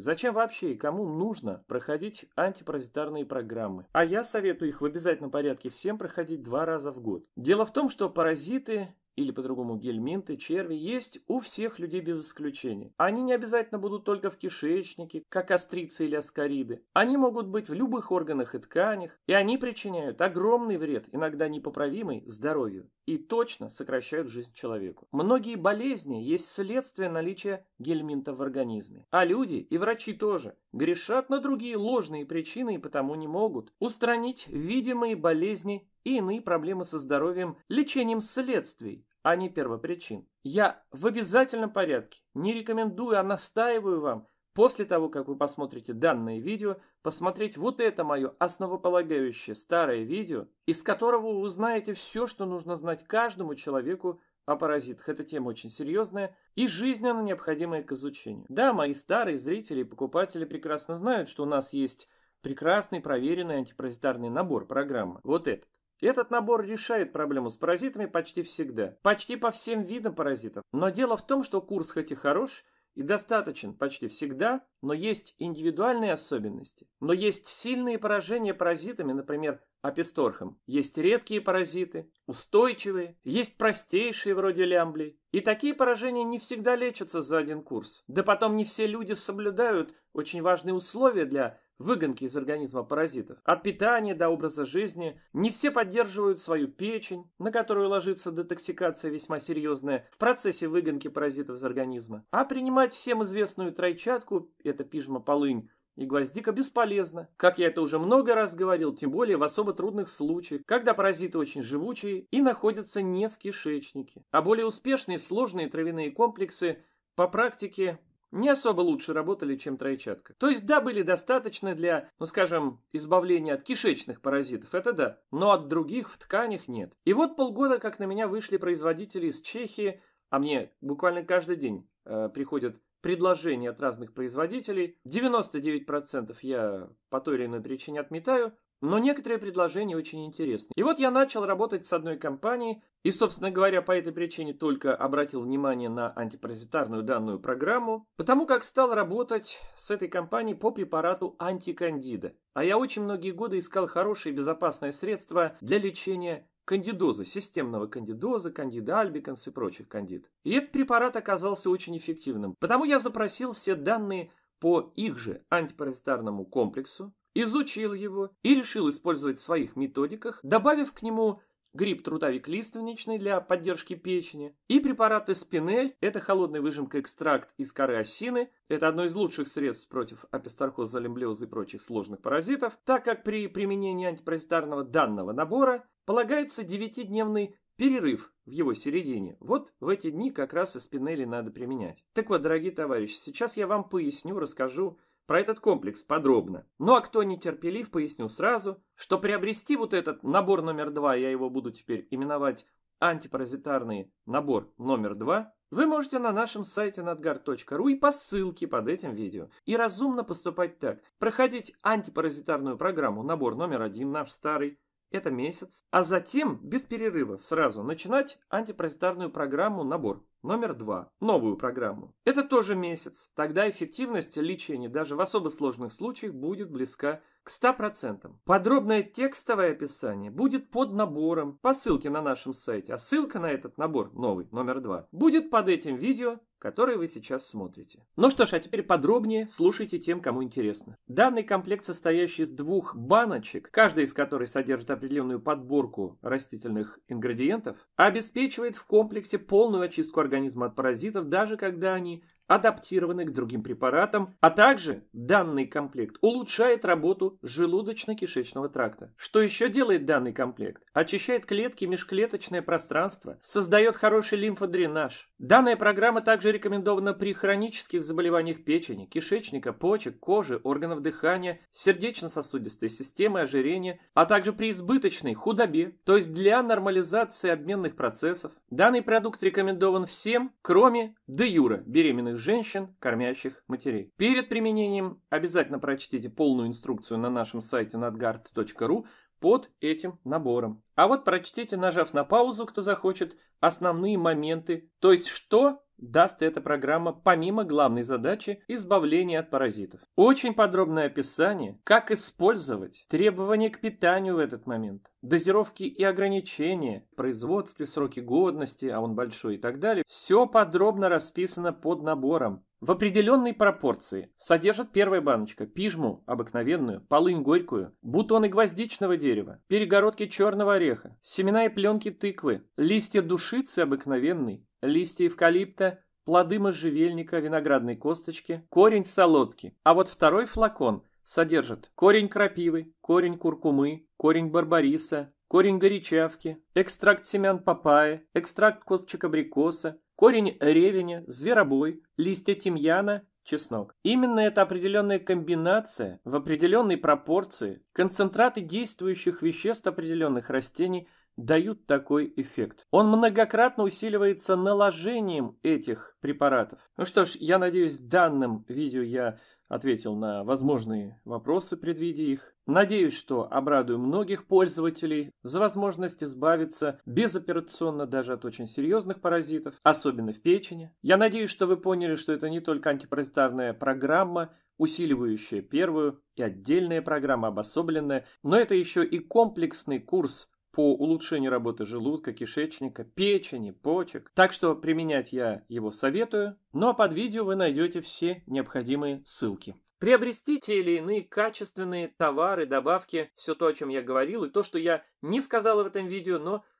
Зачем вообще и кому нужно проходить антипаразитарные программы? А я советую их в обязательном порядке всем проходить два раза в год. Дело в том, что паразиты или по-другому гельминты, черви есть у всех людей без исключения. Они не обязательно будут только в кишечнике, как острицы или аскариды. Они могут быть в любых органах и тканях, и они причиняют огромный вред, иногда непоправимый, здоровью и точно сокращают жизнь человеку. Многие болезни есть следствие наличия гельминта в организме. А люди и врачи тоже грешат на другие ложные причины и потому не могут устранить видимые болезни и иные проблемы со здоровьем лечением следствий, а не первопричин. Я в обязательном порядке не рекомендую, а настаиваю вам после того, как вы посмотрите данное видео, посмотреть вот это мое основополагающее старое видео, из которого вы узнаете все, что нужно знать каждому человеку о паразитах. Эта тема очень серьезная и жизненно необходимая к изучению. Да, мои старые зрители и покупатели прекрасно знают, что у нас есть прекрасный проверенный антипаразитарный набор программы. Вот этот. Этот набор решает проблему с паразитами почти всегда, почти по всем видам паразитов. Но дело в том, что курс хоть и хорош, и достаточен почти всегда, но есть индивидуальные особенности. Но есть сильные поражения паразитами, например, аписторхом. Есть редкие паразиты, устойчивые, есть простейшие вроде лямблей. И такие поражения не всегда лечатся за один курс. Да потом не все люди соблюдают очень важные условия для выгонки из организма паразитов. От питания до образа жизни не все поддерживают свою печень, на которую ложится детоксикация весьма серьезная в процессе выгонки паразитов из организма. А принимать всем известную тройчатку, это пижма полынь, и гвоздика бесполезна. Как я это уже много раз говорил, тем более в особо трудных случаях, когда паразиты очень живучие и находятся не в кишечнике. А более успешные сложные травяные комплексы по практике не особо лучше работали, чем тройчатка. То есть, да, были достаточно для, ну скажем, избавления от кишечных паразитов, это да, но от других в тканях нет. И вот полгода, как на меня вышли производители из Чехии, а мне буквально каждый день э, приходят предложения от разных производителей. 99% я по той или иной причине отметаю, но некоторые предложения очень интересны. И вот я начал работать с одной компанией, и, собственно говоря, по этой причине только обратил внимание на антипаразитарную данную программу, потому как стал работать с этой компанией по препарату антикандида. А я очень многие годы искал хорошее и безопасное средство для лечения кандидоза, системного кандидоза, кандида альбиканс и прочих кандид. И этот препарат оказался очень эффективным, потому я запросил все данные по их же антипаразитарному комплексу, изучил его и решил использовать в своих методиках, добавив к нему гриб трутовик лиственничный для поддержки печени и препараты спинель, это холодный выжимка экстракт из коры осины, это одно из лучших средств против апистархоза, лимблиоза и прочих сложных паразитов, так как при применении антипаразитарного данного набора полагается 9-дневный перерыв в его середине. Вот в эти дни как раз и спинели надо применять. Так вот, дорогие товарищи, сейчас я вам поясню, расскажу, про этот комплекс подробно. Ну а кто нетерпелив, поясню сразу, что приобрести вот этот набор номер два, я его буду теперь именовать антипаразитарный набор номер два, вы можете на нашем сайте надгар.ру и по ссылке под этим видео. И разумно поступать так. Проходить антипаразитарную программу набор номер один, наш старый, это месяц, а затем без перерывов сразу начинать антипаразитарную программу набор Номер два. Новую программу. Это тоже месяц. Тогда эффективность лечения даже в особо сложных случаях будет близка к 100%. Подробное текстовое описание будет под набором по ссылке на нашем сайте, а ссылка на этот набор, новый, номер два, будет под этим видео, которое вы сейчас смотрите. Ну что ж, а теперь подробнее слушайте тем, кому интересно. Данный комплект, состоящий из двух баночек, каждая из которых содержит определенную подборку растительных ингредиентов, обеспечивает в комплексе полную очистку организма организм от паразитов, даже когда они адаптированы к другим препаратам, а также данный комплект улучшает работу желудочно-кишечного тракта. Что еще делает данный комплект? Очищает клетки, межклеточное пространство, создает хороший лимфодренаж. Данная программа также рекомендована при хронических заболеваниях печени, кишечника, почек, кожи, органов дыхания, сердечно-сосудистой системы, ожирения, а также при избыточной худобе, то есть для нормализации обменных процессов. Данный продукт рекомендован всем, кроме де юра беременных женщин, кормящих матерей. Перед применением обязательно прочтите полную инструкцию на нашем сайте nadgard.ru под этим набором. А вот прочтите, нажав на паузу, кто захочет, основные моменты, то есть что даст эта программа помимо главной задачи избавления от паразитов. Очень подробное описание, как использовать требования к питанию в этот момент, дозировки и ограничения, производстве, сроки годности, а он большой и так далее. Все подробно расписано под набором. В определенной пропорции содержит первая баночка пижму обыкновенную, полынь горькую, бутоны гвоздичного дерева, перегородки черного ореха, семена и пленки тыквы, листья душицы обыкновенной, листья эвкалипта, плоды можжевельника, виноградной косточки, корень солодки. А вот второй флакон содержит корень крапивы, корень куркумы, корень барбариса, корень горячавки, экстракт семян папайи, экстракт косточек абрикоса, корень ревеня, зверобой, листья тимьяна, чеснок. Именно эта определенная комбинация в определенной пропорции, концентраты действующих веществ определенных растений – дают такой эффект. Он многократно усиливается наложением этих препаратов. Ну что ж, я надеюсь, данным видео я ответил на возможные вопросы, предвидя их. Надеюсь, что обрадую многих пользователей за возможность избавиться безоперационно даже от очень серьезных паразитов, особенно в печени. Я надеюсь, что вы поняли, что это не только антипаразитарная программа, усиливающая первую и отдельная программа обособленная, но это еще и комплексный курс по улучшению работы желудка, кишечника, печени, почек. Так что применять я его советую, но под видео вы найдете все необходимые ссылки. Приобрести те или иные качественные товары, добавки, все то, о чем я говорил, и то, что я не сказал в этом видео, но